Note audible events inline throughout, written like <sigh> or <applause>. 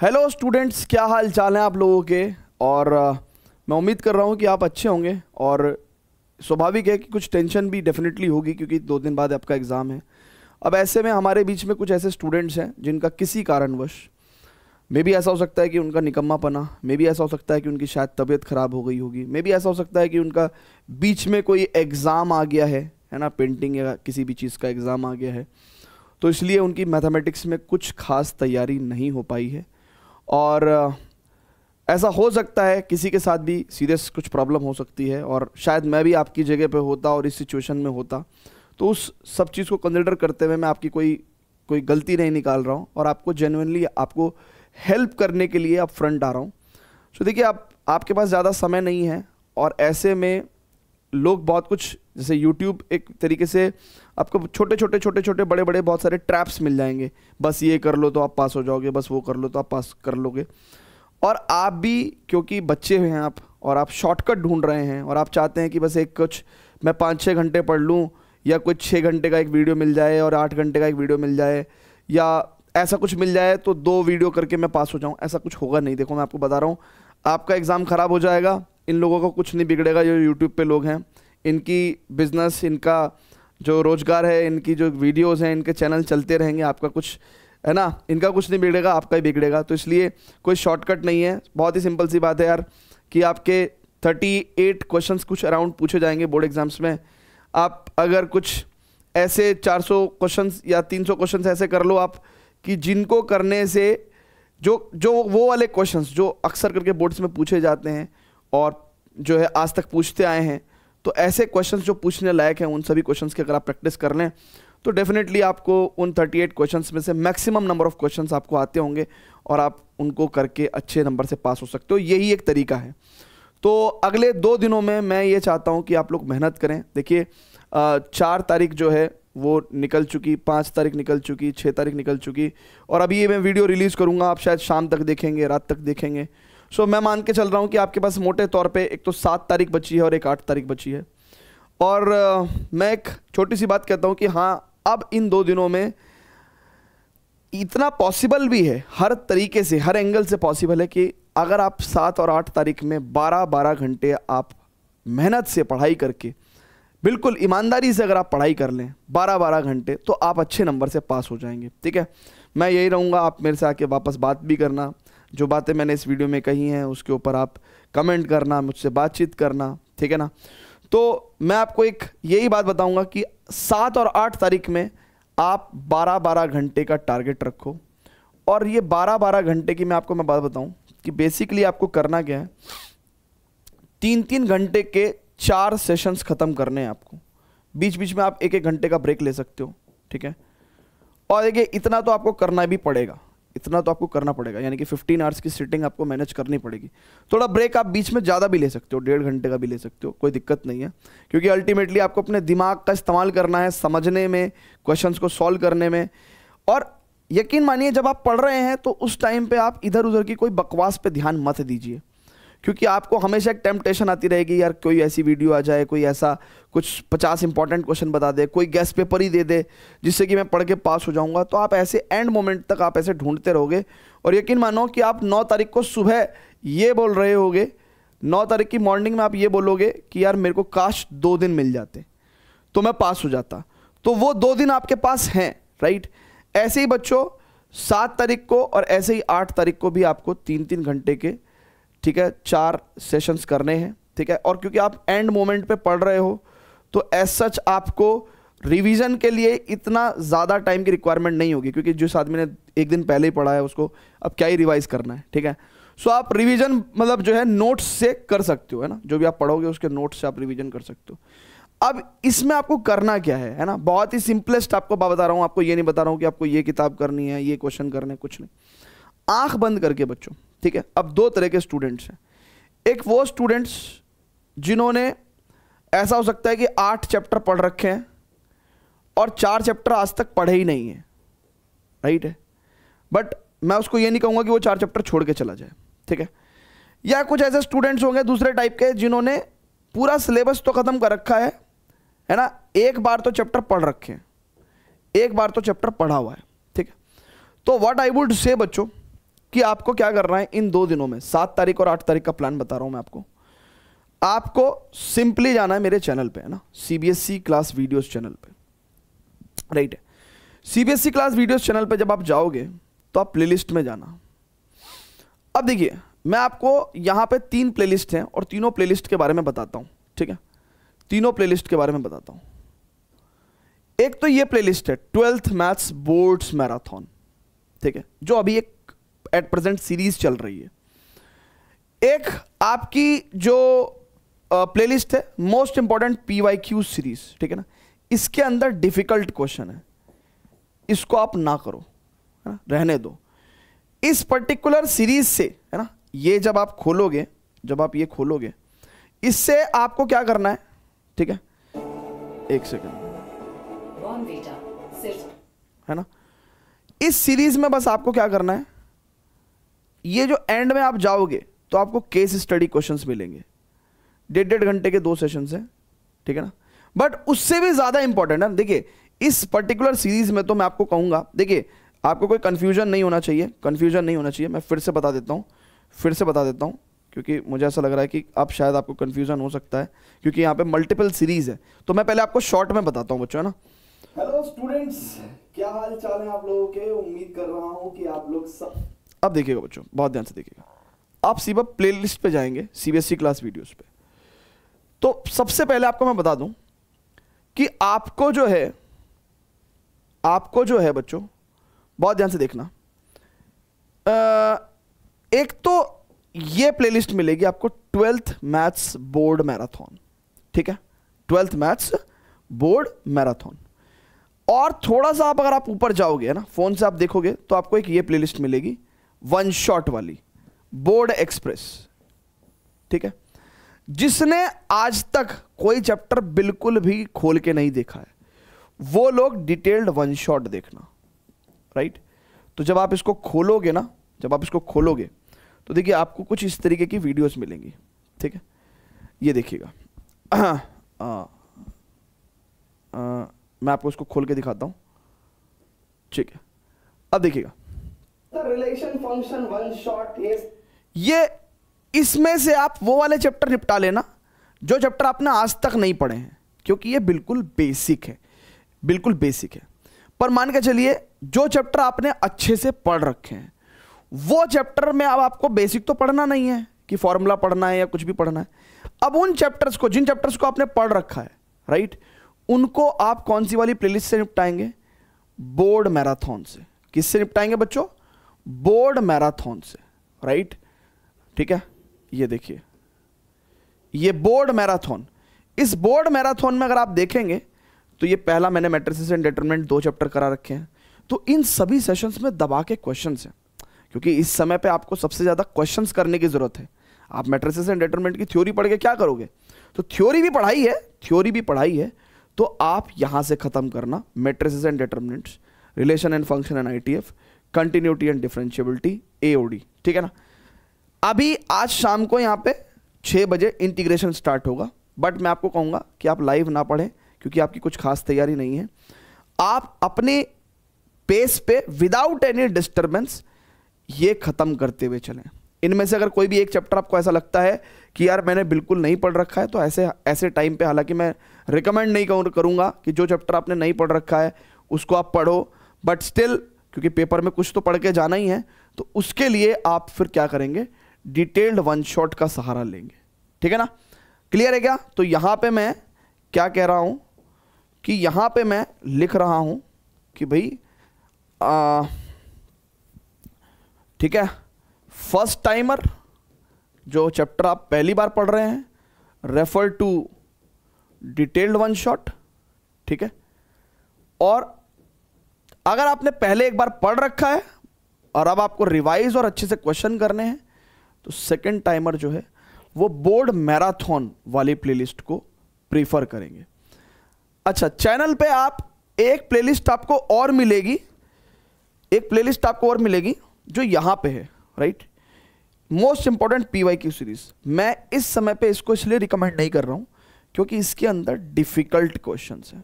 hello students क्या हाल चाल हैं आप लोगों के और आ, मैं उम्मीद कर रहा हूँ कि आप अच्छे होंगे और स्वाभाविक है कि कुछ टेंशन भी डेफिनेटली होगी क्योंकि दो दिन बाद आपका एग्ज़ाम है अब ऐसे में हमारे बीच में कुछ ऐसे स्टूडेंट्स हैं जिनका किसी कारणवश मे भी ऐसा हो सकता है कि उनका निकम्मा पना मे भी ऐसा हो सकता है कि उनकी शायद तबीयत ख़राब हो गई होगी मे भी ऐसा हो सकता है कि उनका बीच में कोई एग्ज़ाम आ गया है है ना पेंटिंग या किसी भी चीज़ का एग्ज़ाम आ गया है तो इसलिए उनकी मैथमेटिक्स में कुछ खास तैयारी नहीं हो पाई है और ऐसा हो सकता है किसी के साथ भी सीरियस कुछ प्रॉब्लम हो सकती है और शायद मैं भी आपकी जगह पे होता और इस सिचुएशन में होता तो उस सब चीज़ को कंसिडर करते हुए मैं आपकी कोई कोई गलती नहीं निकाल रहा हूँ और आपको जेनुनली आपको हेल्प करने के लिए आप फ्रंट आ रहा हूँ तो देखिए आप आपके पास ज़्यादा समय नहीं है और ऐसे में लोग बहुत कुछ जैसे यूट्यूब एक तरीके से आपको छोटे छोटे छोटे छोटे बड़े बड़े बहुत सारे ट्रैप्स मिल जाएंगे बस ये कर लो तो आप पास हो जाओगे बस वो कर लो तो आप पास कर लोगे और आप भी क्योंकि बच्चे हुए हैं आप और आप शॉर्टकट ढूंढ रहे हैं और आप चाहते हैं कि बस एक कुछ मैं पाँच छः घंटे पढ़ लूँ या कुछ छः घंटे का एक वीडियो मिल जाए और आठ घंटे का एक वीडियो मिल जाए या ऐसा कुछ मिल जाए तो दो वीडियो करके मैं पास हो जाऊँ ऐसा कुछ होगा नहीं देखो मैं आपको बता रहा हूँ आपका एग्ज़ाम ख़राब हो जाएगा इन लोगों का कुछ नहीं बिगड़ेगा जो यूट्यूब पे लोग हैं इनकी बिज़नेस इनका जो रोज़गार है इनकी जो वीडियोस हैं इनके चैनल चलते रहेंगे आपका कुछ है ना इनका कुछ नहीं बिगड़ेगा आपका ही बिगड़ेगा तो इसलिए कोई शॉर्टकट नहीं है बहुत ही सिंपल सी बात है यार कि आपके थर्टी एट क्वेश्चन कुछ अराउंड पूछे जाएंगे बोर्ड एग्ज़ाम्स में आप अगर कुछ ऐसे 400 क्वेश्चंस या 300 क्वेश्चंस ऐसे कर लो आप कि जिनको करने से जो जो वो वाले क्वेश्चंस जो अक्सर करके बोर्ड्स में पूछे जाते हैं और जो है आज तक पूछते आए हैं तो ऐसे क्वेश्चंस जो पूछने लायक हैं उन सभी क्वेश्चंस की अगर आप प्रैक्टिस कर लें तो डेफिनेटली आपको उन 38 क्वेश्चंस में से मैक्सिमम नंबर ऑफ क्वेश्चंस आपको आते होंगे और आप उनको करके अच्छे नंबर से पास हो सकते हो यही एक तरीका है तो अगले दो दिनों में मैं ये चाहता हूँ कि आप लोग मेहनत करें देखिए चार तारीख जो है वो निकल चुकी पाँच तारीख निकल चुकी छः तारीख निकल चुकी और अभी ये मैं वीडियो रिलीज़ करूँगा आप शायद शाम तक देखेंगे रात तक देखेंगे सो so, मैं मान के चल रहा हूँ कि आपके पास मोटे तौर पे एक तो सात तारीख बची है और एक आठ तारीख बची है और मैं एक छोटी सी बात कहता हूँ कि हाँ अब इन दो दिनों में इतना पॉसिबल भी है हर तरीके से हर एंगल से पॉसिबल है कि अगर आप सात और आठ तारीख में बारह बारह घंटे आप मेहनत से पढ़ाई करके बिल्कुल ईमानदारी से अगर आप पढ़ाई कर लें बारह बारह घंटे तो आप अच्छे नंबर से पास हो जाएंगे ठीक है मैं यही रहूँगा आप मेरे से आके वापस बात भी करना जो बातें मैंने इस वीडियो में कही हैं उसके ऊपर आप कमेंट करना मुझसे बातचीत करना ठीक है ना तो मैं आपको एक यही बात बताऊंगा कि सात और आठ तारीख में आप बारह बारह घंटे का टारगेट रखो और ये बारह बारह घंटे की मैं आपको मैं बात बताऊं कि बेसिकली आपको करना क्या है तीन तीन घंटे के चार सेशंस ख़त्म करने हैं आपको बीच बीच में आप एक एक घंटे का ब्रेक ले सकते हो ठीक है और देखिए इतना तो आपको करना भी पड़ेगा इतना तो आपको करना पड़ेगा यानी कि 15 आवर्स की सिटिंग आपको मैनेज करनी पड़ेगी थोड़ा ब्रेक आप बीच में ज़्यादा भी ले सकते हो डेढ़ घंटे का भी ले सकते हो कोई दिक्कत नहीं है क्योंकि अल्टीमेटली आपको अपने दिमाग का इस्तेमाल करना है समझने में क्वेश्चन को सॉल्व करने में और यकीन मानिए जब आप पढ़ रहे हैं तो उस टाइम पर आप इधर उधर की कोई बकवास पर ध्यान मत दीजिए क्योंकि आपको हमेशा एक टेम्पटेशन आती रहेगी यार कोई ऐसी वीडियो आ जाए कोई ऐसा कुछ पचास इंपॉर्टेंट क्वेश्चन बता दे कोई गैस पेपर ही दे दे जिससे कि मैं पढ़ के पास हो जाऊंगा तो आप ऐसे एंड मोमेंट तक आप ऐसे ढूंढते रहोगे और यकीन मानो कि आप नौ तारीख को सुबह ये बोल रहे होगे नौ तारीख की मॉर्निंग में आप ये बोलोगे कि यार मेरे को काश दो दिन मिल जाते तो मैं पास हो जाता तो वो दो दिन आपके पास हैं राइट ऐसे ही बच्चों सात तारीख को और ऐसे ही आठ तारीख को भी आपको तीन तीन घंटे के ठीक है चार सेशंस करने हैं ठीक है और क्योंकि आप एंड मोमेंट पे पढ़ रहे हो तो एज सच आपको रिवीजन के लिए इतना ज़्यादा टाइम की रिक्वायरमेंट नहीं होगी क्योंकि जिस आदमी ने एक दिन पहले ही पढ़ा है उसको अब क्या ही रिवाइज करना है ठीक है सो आप रिवीजन मतलब जो है नोट्स से कर सकते हो है ना जो भी आप पढ़ोगे उसके नोट्स से आप रिवीजन कर सकते हो अब इसमें आपको करना क्या है है ना बहुत ही सिंपलेस्ट आपको बता रहा हूँ आपको ये नहीं बता रहा हूँ कि आपको ये किताब करनी है ये क्वेश्चन करने कुछ नहीं आंख बंद करके बच्चों ठीक है अब दो तरह के स्टूडेंट्स हैं एक वो स्टूडेंट्स जिन्होंने ऐसा हो सकता है कि आठ चैप्टर पढ़ रखे हैं और चार चैप्टर आज तक पढ़े ही नहीं है राइट है बट मैं उसको ये नहीं कहूँगा कि वो चार चैप्टर छोड़ के चला जाए ठीक है या कुछ ऐसे स्टूडेंट्स होंगे दूसरे टाइप के जिन्होंने पूरा सिलेबस तो ख़त्म कर रखा है है ना एक बार तो चैप्टर पढ़ रखे हैं एक बार तो चैप्टर पढ़ा हुआ है ठीक है तो व्हाट आई वुड से बच्चों कि आपको क्या करना है इन दो दिनों में सात तारीख और आठ तारीख का प्लान बता रहा हूं मैं आपको आपको सिंपली जाना है मेरे चैनल पे है ना सीबीएसई क्लास वीडियोस चैनल पे राइट है सीबीएसई क्लास वीडियोस चैनल पे जब आप जाओगे तो आप प्लेलिस्ट में जाना अब देखिए मैं आपको यहां पे तीन प्लेलिस्ट हैं और तीनों प्लेलिस्ट के बारे में बताता हूं ठीक है तीनों प्लेलिस्ट के बारे में बताता हूं एक तो ये प्लेलिस्ट है ट्वेल्थ मैथ्स बोर्ड्स मैराथन ठीक है जो अभी एक एट प्रेजेंट सीरीज चल रही है एक आपकी जो प्लेलिस्ट है most important P Y Q series ठीक है ना इसके अंदर डिफिकल्ट क्वेश्चन है इसको आप ना करो है ना रहने दो इस पर्टिकुलर सीरीज से है ना ये जब आप खोलोगे जब आप ये खोलोगे इससे आपको क्या करना है ठीक है एक सेकेंड है ना इस सीरीज में बस आपको क्या करना है ये जो एंड में आप जाओगे तो आपको केस स्टडी क्वेश्चंस मिलेंगे डेढ़ डेढ़ घंटे के दो सेशंस हैं ठीक है ना बट उससे भी ज़्यादा इंपॉर्टेंट है देखिए इस पर्टिकुलर सीरीज में तो मैं आपको कहूंगा देखिए आपको कोई कंफ्यूजन नहीं होना चाहिए कंफ्यूजन नहीं होना चाहिए मैं फिर से बता देता हूँ फिर से बता देता हूँ क्योंकि मुझे ऐसा लग रहा है कि अब शायद आपको कंफ्यूजन हो सकता है क्योंकि यहाँ पे मल्टीपल सीरीज है तो मैं पहले आपको शॉर्ट में बताता हूँ बच्चों है ना हेलो स्टूडेंट्स क्या हाल चाल है आप लोगों के उम्मीद कर रहा हूँ कि आप लोग सब अब देखिएगा बच्चों बहुत ध्यान से देखिएगा आप सीबा प्ले लिस्ट पर जाएंगे सीबीएसई क्लास वीडियोस पर तो सबसे पहले आपको मैं बता दूं कि आपको जो है आपको जो है बच्चों बहुत ध्यान से देखना आ, एक तो ये प्लेलिस्ट मिलेगी आपको ट्वेल्थ मैथ्स बोर्ड मैराथन ठीक है ट्वेल्थ मैथ्स बोर्ड मैराथन और थोड़ा सा आप अगर आप ऊपर जाओगे ना फोन से आप देखोगे तो आपको एक ये प्लेलिस्ट मिलेगी वन शॉट वाली बोर्ड एक्सप्रेस ठीक है जिसने आज तक कोई चैप्टर बिल्कुल भी खोल के नहीं देखा है वो लोग डिटेल्ड वन शॉट देखना राइट तो जब आप इसको खोलोगे ना जब आप इसको खोलोगे तो देखिए आपको कुछ इस तरीके की वीडियोस मिलेंगी ठीक है ये देखिएगा <clears throat> मैं आपको इसको खोल के दिखाता हूं ठीक है अब देखिएगा रिलेशन फंक्शन वन शॉट ये इसमें से आप वो वाले चैप्टर निपटा लेना जो चैप्टर आपने आज तक नहीं पढ़े हैं क्योंकि ये बिल्कुल बेसिक है बिल्कुल बेसिक है पर मान के चलिए जो चैप्टर आपने अच्छे से पढ़ रखे हैं वो चैप्टर में अब आपको बेसिक तो पढ़ना नहीं है कि फॉर्मूला पढ़ना है या कुछ भी पढ़ना है अब उन चैप्टर्स को जिन चैप्टर्स को आपने पढ़ रखा है राइट उनको आप कौन सी वाली प्लेलिस्ट से निपटाएंगे बोर्ड मैराथन से किससे निपटाएंगे बच्चों बोर्ड मैराथन से राइट ठीक है ये देखिए ये बोर्ड मैराथन इस बोर्ड मैराथन में अगर आप देखेंगे तो ये पहला मैंने मेट्रिसिस एंड डिटरमिनेंट दो चैप्टर करा रखे हैं तो इन सभी सेशंस में दबा के क्वेश्चन हैं क्योंकि इस समय पे आपको सबसे ज़्यादा क्वेश्चन करने की ज़रूरत है आप मेट्रिस एंड डिटरमिनेंट की थ्योरी पढ़ के क्या करोगे तो थ्योरी भी पढ़ाई है थ्योरी भी पढ़ाई है तो आप यहां से ख़त्म करना matrices and determinants relation and function and I continuity and differentiability AOD ठीक है ना अभी आज शाम को यहाँ पे छः बजे इंटीग्रेशन स्टार्ट होगा बट मैं आपको कहूँगा कि आप लाइव ना पढ़ें क्योंकि आपकी कुछ खास तैयारी नहीं है आप अपने पेस पे विदाउट एनी डिस्टर्बेंस ये ख़त्म करते हुए चलें इनमें से अगर कोई भी एक चैप्टर आपको ऐसा लगता है कि यार मैंने बिल्कुल नहीं पढ़ रखा है तो ऐसे ऐसे टाइम पे हालांकि मैं रिकमेंड नहीं करूँगा कि जो चैप्टर आपने नहीं पढ़ रखा है उसको आप पढ़ो बट स्टिल क्योंकि पेपर में कुछ तो पढ़ के जाना ही है तो उसके लिए आप फिर क्या करेंगे डिटेल्ड वन शॉट का सहारा लेंगे ठीक है ना क्लियर है क्या तो यहाँ पे मैं क्या कह रहा हूँ कि यहाँ पे मैं लिख रहा हूँ कि भाई ठीक है फर्स्ट टाइमर जो चैप्टर आप पहली बार पढ़ रहे हैं refer to detailed one shot ठीक है और अगर आपने पहले एक बार पढ़ रखा है और अब आपको रिवाइज और अच्छे से क्वेश्चन करने हैं तो सेकेंड टाइमर जो है वो बोर्ड मैराथन वाली प्लेलिस्ट को प्रीफर करेंगे अच्छा चैनल पे आप एक प्लेलिस्ट आपको और मिलेगी एक प्लेलिस्ट आपको और मिलेगी जो यहां पे है right most important P Y Q series मैं इस समय पे इसको इसलिए रिकमेंड नहीं कर रहा हूं क्योंकि इसके अंदर डिफिकल्ट क्वेश्चन है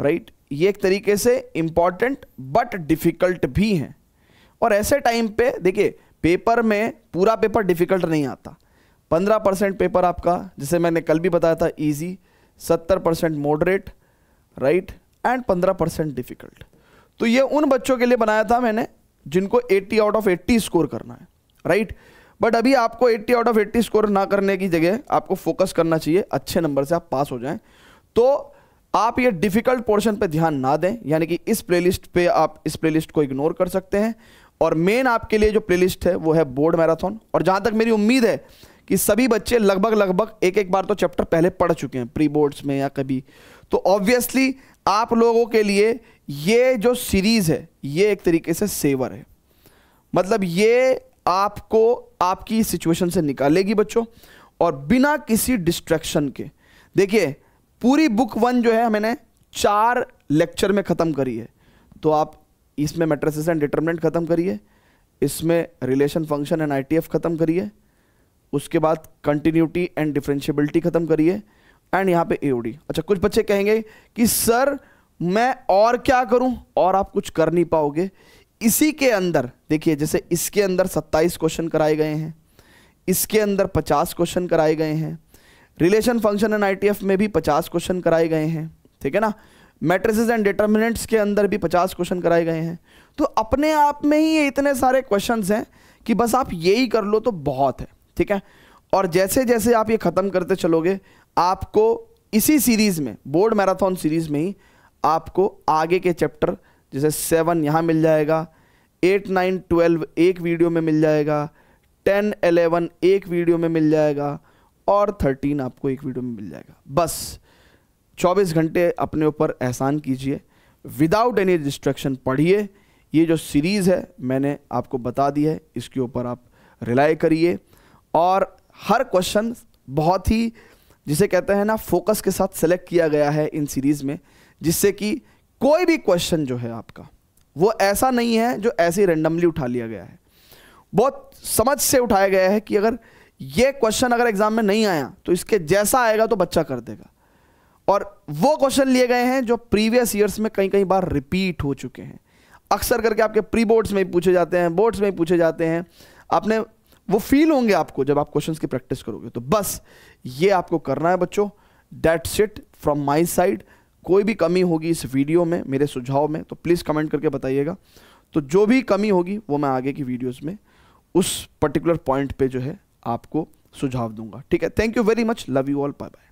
राइट ये एक तरीके से इम्पॉर्टेंट बट डिफ़िकल्ट भी हैं और ऐसे टाइम पे देखिए पेपर में पूरा पेपर डिफ़िकल्ट नहीं आता पंद्रह परसेंट पेपर आपका जिसे मैंने कल भी बताया था ईजी सत्तर परसेंट मॉडरेट राइट एंड पंद्रह परसेंट डिफ़िकल्ट तो ये उन बच्चों के लिए बनाया था मैंने जिनको 80 आउट ऑफ 80 स्कोर करना है राइट बट अभी आपको 80 आउट ऑफ 80 स्कोर ना करने की जगह आपको फोकस करना चाहिए अच्छे नंबर से आप पास हो जाए तो आप ये डिफिकल्ट पोर्शन पे ध्यान ना दें यानी कि इस प्लेलिस्ट पे आप इस प्लेलिस्ट को इग्नोर कर सकते हैं और मेन आपके लिए जो प्लेलिस्ट है वो है बोर्ड मैराथन और जहां तक मेरी उम्मीद है कि सभी बच्चे लगभग लगभग एक एक बार तो चैप्टर पहले पढ़ चुके हैं प्री बोर्ड्स में या कभी तो ऑब्वियसली आप लोगों के लिए ये जो सीरीज है ये एक तरीके से सेवर है मतलब ये आपको आपकी सिचुएशन से निकालेगी बच्चों और बिना किसी डिस्ट्रैक्शन के देखिए पूरी बुक वन जो है मैंने चार लेक्चर में ख़त्म करी है तो आप इसमें मेट्रेसिस एंड डिटर्मिनेंट ख़त्म करिए इसमें रिलेशन फंक्शन एंड आईटीएफ ख़त्म करिए उसके बाद कंटिन्यूटी एंड डिफ्रेंशियबिलिटी ख़त्म करिए एंड यहाँ पे एओडी अच्छा कुछ बच्चे कहेंगे कि सर मैं और क्या करूँ और आप कुछ कर नहीं पाओगे इसी के अंदर देखिए जैसे इसके अंदर 27 क्वेश्चन कराए गए हैं इसके अंदर 50 क्वेश्चन कराए गए हैं रिलेशन फंक्शन एंड आईटीएफ में भी पचास क्वेश्चन कराए गए हैं ठीक है ना मैट्रिसेस एंड डिटर्मिनेंट्स के अंदर भी पचास क्वेश्चन कराए गए हैं तो अपने आप में ही ये इतने सारे क्वेश्चन हैं कि बस आप यही कर लो तो बहुत है ठीक है और जैसे जैसे आप ये ख़त्म करते चलोगे आपको इसी सीरीज़ में बोर्ड मैराथन सीरीज़ में ही आपको आगे के चैप्टर जैसे सेवन यहाँ मिल जाएगा एट नाइन ट्वेल्व एक वीडियो में मिल जाएगा टेन एलेवन एक वीडियो में मिल जाएगा और थर्टीन आपको एक वीडियो में मिल जाएगा बस चौबीस घंटे अपने ऊपर एहसान कीजिए विदाउट एनी डिस्ट्रक्शन पढ़िए ये जो सीरीज़ है मैंने आपको बता दी है इसके ऊपर आप रिलाई करिए और हर क्वेश्चन बहुत ही जिसे कहते हैं ना फोकस के साथ सेलेक्ट किया गया है इन सीरीज़ में जिससे कि कोई भी क्वेश्चन जो है आपका वो ऐसा नहीं है जो ऐसे ही रेंडमली उठा लिया गया है बहुत समझ से उठाया गया है कि अगर ये क्वेश्चन अगर एग्जाम में नहीं आया तो इसके जैसा आएगा तो बच्चा कर देगा और वो क्वेश्चन लिए गए हैं जो प्रीवियस ईयर्स में कई कई बार रिपीट हो चुके हैं अक्सर करके आपके प्री बोर्ड्स में पूछे जाते हैं बोर्ड्स में पूछे जाते हैं आपने वो फील होंगे आपको जब आप क्वेश्चंस की प्रैक्टिस करोगे तो बस ये आपको करना है बच्चों date it from my side कोई भी कमी होगी इस वीडियो में मेरे सुझाव में तो प्लीज़ कमेंट करके बताइएगा तो जो भी कमी होगी वो मैं आगे की वीडियोस में उस पर्टिकुलर पॉइंट पे जो है आपको सुझाव दूंगा ठीक है thank you very much love you all bye bye